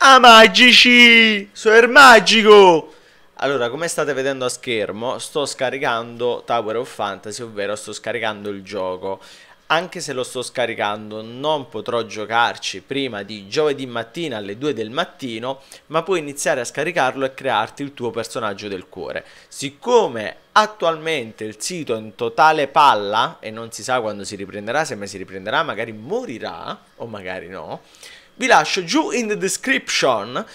a ah, magici! Sono magico! Allora, come state vedendo a schermo, sto scaricando Tower of Fantasy, ovvero sto scaricando il gioco. Anche se lo sto scaricando, non potrò giocarci prima di giovedì mattina alle 2 del mattino, ma puoi iniziare a scaricarlo e crearti il tuo personaggio del cuore. Siccome attualmente il sito è in totale palla, e non si sa quando si riprenderà, se mai si riprenderà, magari morirà, o magari no, vi lascio giù in description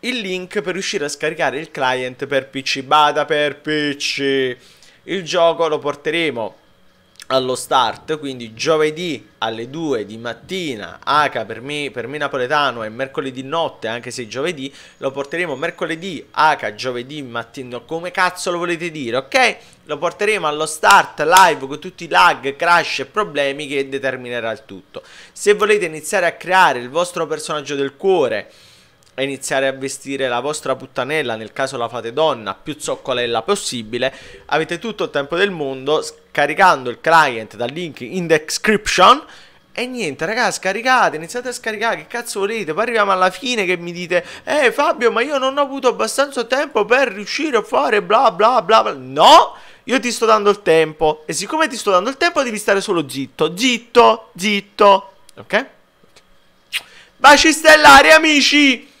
il link per riuscire a scaricare il client per PC. Bada per PC! Il gioco lo porteremo allo start, quindi giovedì alle 2 di mattina, H per me, per me napoletano e mercoledì notte, anche se giovedì, lo porteremo mercoledì, H giovedì mattino, come cazzo lo volete dire, ok? Lo porteremo allo start live con tutti i lag, crash e problemi che determinerà il tutto. Se volete iniziare a creare il vostro personaggio del cuore, e iniziare a vestire la vostra puttanella, nel caso la fate donna, più zoccolella possibile, avete tutto il tempo del mondo scaricando il client dal link in description. E niente, raga, scaricate, iniziate a scaricare, che cazzo volete? Poi arriviamo alla fine che mi dite, eh Fabio, ma io non ho avuto abbastanza tempo per riuscire a fare bla bla bla bla. No, io ti sto dando il tempo. E siccome ti sto dando il tempo, devi stare solo zitto, zitto, zitto. Ok? Baci stellari, amici!